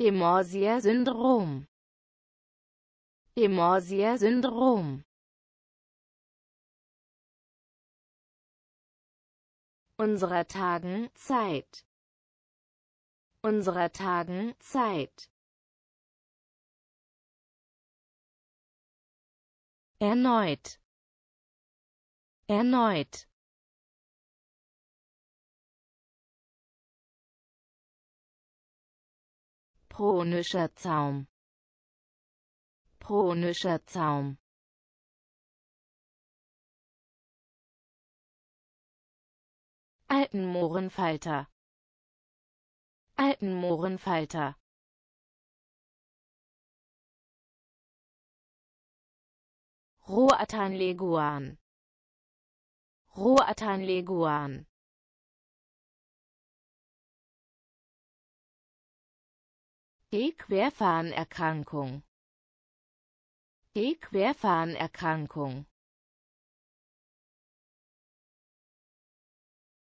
Demorsier-Syndrom Demorsier-Syndrom unserer Tagen Zeit unserer Tagen Zeit erneut erneut Pronischer Zaum Pronischer Zaum Alten Mohrenfalter. Alten Mohrenfalter. Roatan Leguan Roatan Leguan Die Querfahrenerkrankung. D-Querfahnerkrankung.